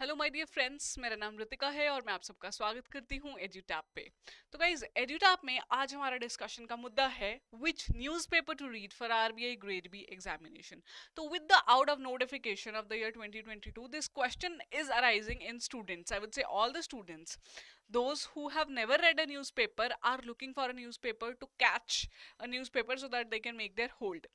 hello my dear friends मेरा नाम रितिका है और मैं आप सबका स्वागत करती हूँ एड्यूटैप पे तो गाइज एड्यूटैप में आज हमारा डिस्कशन का मुद्दा है which newspaper to read for RBI grade B examination तो with the out of notification of the year 2022 this question is arising in students I would say all the students those who have never read a newspaper are looking for a newspaper to catch a newspaper so that they can make their hold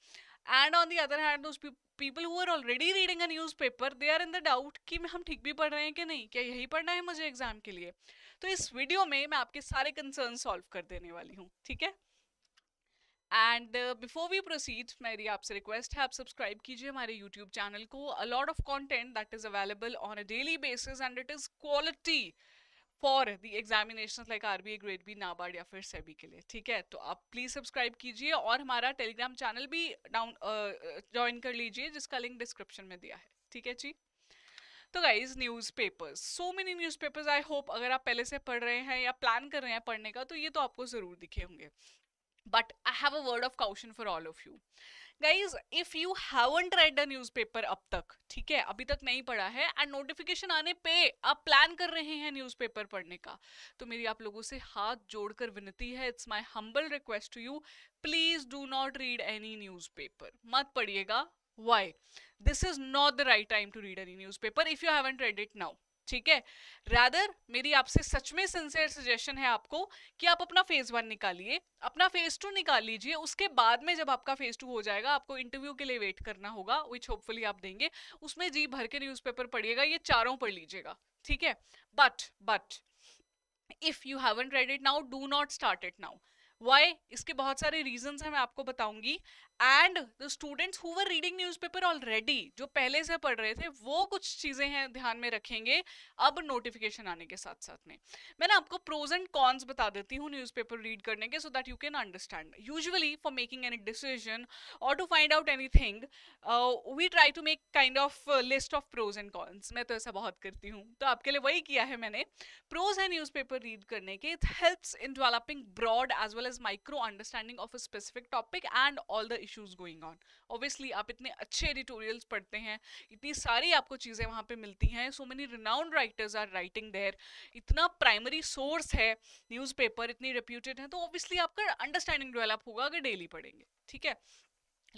and on the other hand us people who are already reading a newspaper they are in the doubt कि हम ठीक भी पढ़ रहे हैं कि नहीं क्या यही पढ़ना है मुझे एग्जाम के लिए तो इस वीडियो में मैं आपके सारे कंसर्न सॉल्व कर देने वाली हूँ ठीक है एंड बिफोर वी प्रोसीड मेरी आपसे रिक्वेस्ट है आप सब्सक्राइब कीजिए हमारे यूट्यूब चैनल को a lot of content that is available on a daily basis and it is quality for the examination like a grade B NABARD या फिर सेबी e के लिए ठीक है तो आप प्लीज़ सब्सक्राइब कीजिए और हमारा टेलीग्राम चैनल भी डाउन ज्वाइन कर लीजिए जिसका लिंक डिस्क्रिप्शन में दिया है ठीक है जी तो guys news papers so many news papers I hope अगर आप पहले से पढ़ रहे हैं या प्लान कर रहे हैं पढ़ने का तो ये तो आपको ज़रूर दिखे होंगे but i have a word of caution for all of you guys if you haven't read a news paper अब तक ठीक है अभी तक नहीं पढ़ा है एंड नोटिफिकेशन आने पे आप प्लान कर रहे हैं न्यूज पेपर पढ़ने का तो मेरी आप लोगों से हाथ जोड़कर विनती है it's my humble request to you please do not read any news paper मत पढ़िएगा why this is not the right time to read any news paper if you haven't read it now ठीक है rather मेरी आपसे सच में sincere suggestion है आपको कि आप अपना फेज वन निकालिए अपना फेज टू निकाल लीजिए उसके बाद में जब आपका फेज टू हो जाएगा आपको इंटरव्यू के लिए वेट करना होगा विच होपफुली आप देंगे उसमें जी भर के न्यूज़पेपर पढ़िएगा ये चारों पढ़ लीजिएगा ठीक है but but if you haven't read it now do not start it now why इसके बहुत सारे रीजन हैं मैं आपको बताऊंगी and the students who were reading newspaper already जो पहले से पढ़ रहे थे वो कुछ चीज़ें हैं ध्यान में रखेंगे अब नोटिफिकेशन आने के साथ साथ में मैं ना आपको प्रोज एंड कॉन्स बता देती हूँ न्यूज़पेपर रीड करने के so that you can understand usually for making any decision और to find out anything we try to make kind of list of pros and cons मैं तो ऐसा बहुत करती हूँ तो आपके लिए वही किया है मैंने प्रोज है पेपर रीड करने के it helps in developing broad as well as his micro understanding of a specific topic and all the issues going on obviously आप इतने अच्छे एडिटोरियल्स पढ़ते हैं इतनी सारी आपको चीज़ें वहाँ पर मिलती हैं so many renowned writers are writing there इतना प्राइमरी सोर्स है न्यूज़पेपर इतनी रिप्यूटेड है तो ऑब्वियसली आपका अंडरस्टैंडिंग डेवलप होगा अगर डेली पढ़ेंगे ठीक है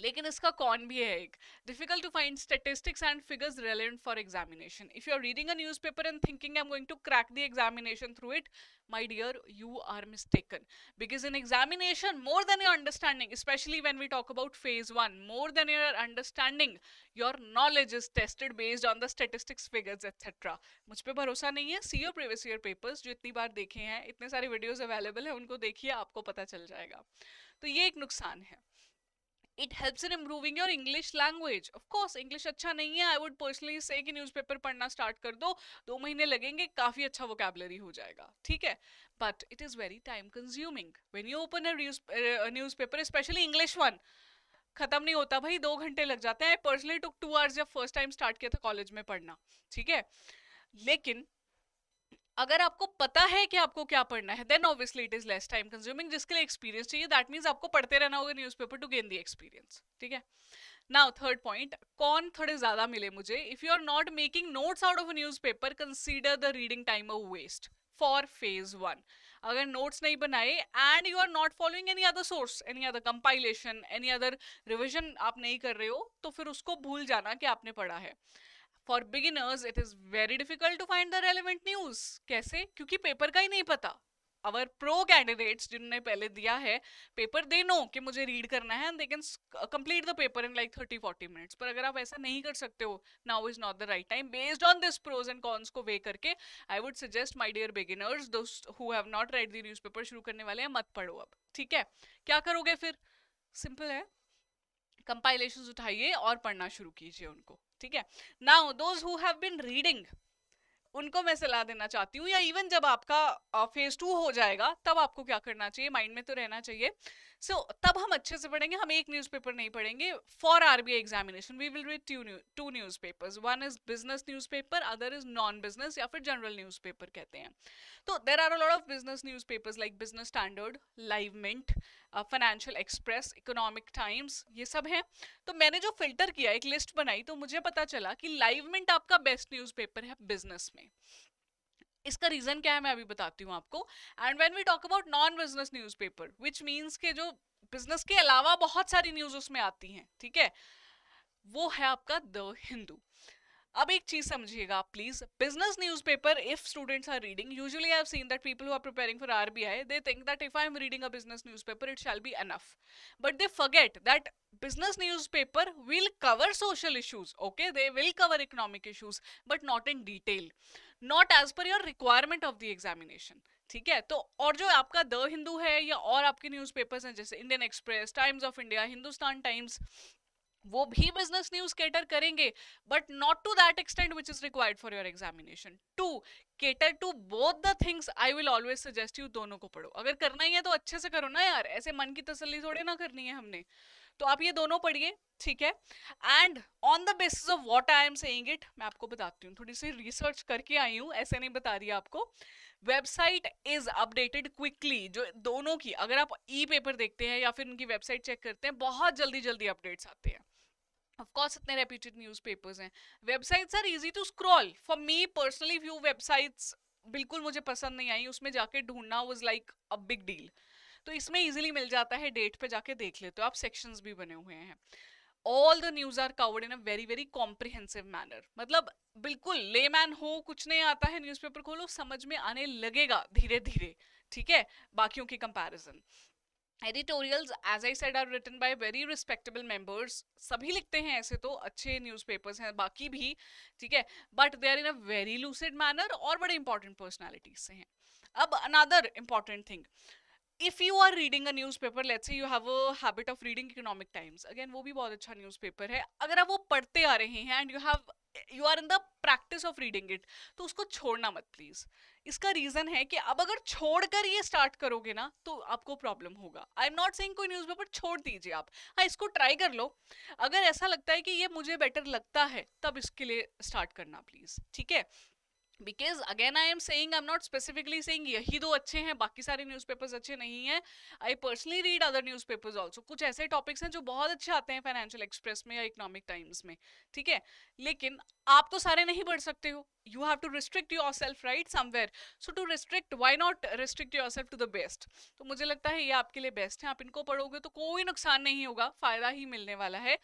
लेकिन इसका कौन भी है एक difficult to find statistics and figures relevant for examination if you are reading a news paper and thinking I am going to crack the examination through it my dear you are mistaken because in examination more than your understanding specially when we talk about phase one more than your understanding your knowledge is tested based on the statistics figures etcetera मुझ पर भरोसा नहीं है see your previous year papers जो इतनी बार देखे हैं इतने सारे वीडियोज अवेलेबल है उनको देखिए आपको पता चल जाएगा तो ये एक नुकसान है it helps in improving your English language of course English अच्छा नहीं है आई वुड पर्सनली से कि न्यूज पेपर पढ़ना स्टार्ट कर दो दो महीने लगेंगे काफ़ी अच्छा वोकेबलरी हो जाएगा ठीक है but it is very time consuming when you open a news paper specially English one खत्म नहीं होता भाई दो घंटे लग जाते हैं पर्सनली टुक टू आवर्स जब फर्स्ट टाइम स्टार्ट किया था कॉलेज में पढ़ना ठीक है लेकिन अगर आपको पता है कि आपको क्या पढ़ना है then obviously it is less time consuming जिसके लिए एक्सपीरियंस चाहिए दैट मीन्स आपको पढ़ते रहना होगा newspaper to gain the experience ठीक है नाउ थर्ड पॉइंट कौन थोड़े ज़्यादा मिले मुझे if you are not making notes out of news paper consider the reading time a waste for phase one अगर नोट्स नहीं बनाए and you are not following any other source any other compilation any other revision आप नहीं कर रहे हो तो फिर उसको भूल जाना कि आपने पढ़ा है for beginners it is very difficult to find the relevant news कैसे क्योंकि पेपर का ही नहीं पता अवर प्रो कैंडिडेट्स जिन्होंने पहले दिया है पेपर दे नो कि मुझे रीड करना है and they can complete the paper in like thirty forty minutes पर अगर आप ऐसा नहीं कर सकते हो now is not the right time based on this pros and cons को वे करके I would suggest my dear beginners दोस्त who have not write the news paper शुरू करने वाले हैं मत पढ़ो अब ठीक है क्या करोगे फिर सिंपल है कंपाइलेशन उठाइए और पढ़ना शुरू कीजिए उनको ठीक है now those who have been reading उनको मैं सलाह देना चाहती हूँ या इवन जब आपका फेज टू हो जाएगा तब आपको क्या करना चाहिए माइंड में तो रहना चाहिए सो so, तब हम अच्छे से पढ़ेंगे हम एक न्यूज़पेपर नहीं पढ़ेंगे for R B examination we will read two news paper one is business news paper other is non business या फिर जनरल न्यूज़ पेपर कहते हैं तो there are a lot of business news paper like Business Standard Livemint Financial Express Economic Times ये सब हैं तो मैंने जो फिल्टर किया एक लिस्ट बनाई तो मुझे पता चला कि लाइव मिंट आपका बेस्ट न्यूज़पेपर है बिजनेस में इसका रीज़न क्या है मैं अभी बताती हूँ आपको and when we talk about non business newspaper which means के जो बिजनेस के अलावा बहुत सारी न्यूज़ उसमें आती हैं ठीक है वो है आपका द हिंदू अब एक चीज समझिएगा please business newspaper if students are reading usually I have seen that people who are preparing for RBI they think that if I am reading a business newspaper it shall be enough but they forget that business newspaper will cover social issues okay they will cover economic issues but not in detail not as per your requirement of the examination ठीक है तो और जो आपका the Hindu है या और आपके न्यूज़पेपर्स हैं जैसे Indian Express Times of India Hindustan Times वो भी बिजनेस न्यूज केटर करेंगे but not to that extent which is required for your examination to cater to both the things I will always suggest you दोनों को पढ़ो अगर करना ही है तो अच्छे से करो ना यार ऐसे मन की तसली थोड़े ना करनी है हमने तो आप ये दोनों पढ़िए ठीक है and on the basis of what I am saying it मैं आपको बताती हूँ थोड़ी सी रिसर्च करके आई हूँ ऐसे नहीं बता रही आपको वेबसाइट इज अपडेटेड क्विकली जो दोनों की अगर आप ई पेपर देखते हैं या फिर उनकी वेबसाइट चेक करते हैं बहुत जल्दी जल्दी अपडेट्स आते हैं ऑफकोर्स इतने रेप्यूटेड न्यूज पेपर्स हैं websites are easy to scroll for me personally view websites बिल्कुल मुझे पसंद नहीं आई उसमें जाके ढूंढना was like a big deal तो इसमें इजीली मिल जाता है डेट पे जाके देख लेते हो आप सेक्शन भी बने हुए हैं all the news are covered in a very very comprehensive manner मतलब बिल्कुल ले मैन हो कुछ नहीं आता है न्यूज़पेपर खोलो समझ में आने लगेगा धीरे धीरे ठीक है बाकियों के comparison editorials as I said are written by very respectable members सभी लिखते हैं ऐसे तो अच्छे न्यूज़पेपर्स हैं बाकी भी ठीक है but they are in a very lucid manner और बड़े इंपॉर्टेंट पर्सनैलिटीज से हैं अब another important thing if you are reading a news paper let's you have a habit of reading economic times वो भी बहुत अच्छा न्यूज पेपर है अगर आप वो पढ़ते आ रहे हैं and you have you are in the practice of reading it तो उसको छोड़ना मत प्लीज़ इसका रीज़न है कि अब अगर छोड़कर ये स्टार्ट करोगे ना तो आपको प्रॉब्लम होगा आई एम नॉट सेइंग कोई पेपर छोड़ दीजिए आप हाँ इसको ट्राई कर लो अगर ऐसा लगता है कि ये मुझे बेटर लगता है तब इसके लिए स्टार्ट करना प्लीज़ ठीक है because again I am saying I am not specifically saying यही दो अच्छे हैं बाकी सारे न्यूज़पेपर्स अच्छे नहीं हैं I personally read other newspapers also कुछ ऐसे टॉपिक्स हैं जो बहुत अच्छे आते हैं फाइनेंशियल एक्सप्रेस में या इकोनॉमिक टाइम्स में ठीक है लेकिन आप तो सारे नहीं पढ़ सकते हो you have to restrict yourself right somewhere so to restrict why not restrict yourself to the best तो मुझे लगता है ये आपके लिए बेस्ट है आप इनको पढ़ोगे तो कोई नुकसान नहीं होगा फ़ायदा ही मिलने वाला है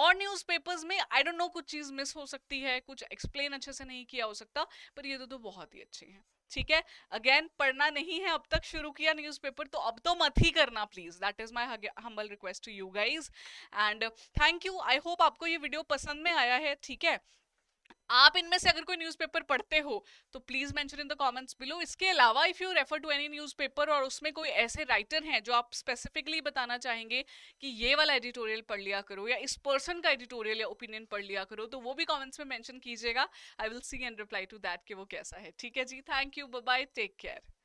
और न्यूज़पेपर्स में आई डोंट नो कुछ चीज़ मिस हो सकती है कुछ एक्सप्लेन अच्छे से नहीं किया हो सकता पर ये तो, तो बहुत ही अच्छी हैं ठीक है अगेन पढ़ना नहीं है अब तक शुरू किया न्यूज़पेपर तो अब तो मत ही करना please that is my humble request to you guys and thank you I hope आपको ये वीडियो पसंद में आया है ठीक है आप इनमें से अगर कोई न्यूज़पेपर पढ़ते हो तो please mention in the comments below इसके अलावा if you refer to any newspaper और उसमें कोई ऐसे राइटर हैं जो आप स्पेसिफिकली बताना चाहेंगे कि ये वाला एडिटोरियल पढ़ लिया करो या इस पर्सन का एडिटोरियल या ओपिनियन पढ़ लिया करो तो वो भी कॉमेंट्स में मैंशन कीजिएगा I will see and reply to that कि वो कैसा है ठीक है जी thank you bye take care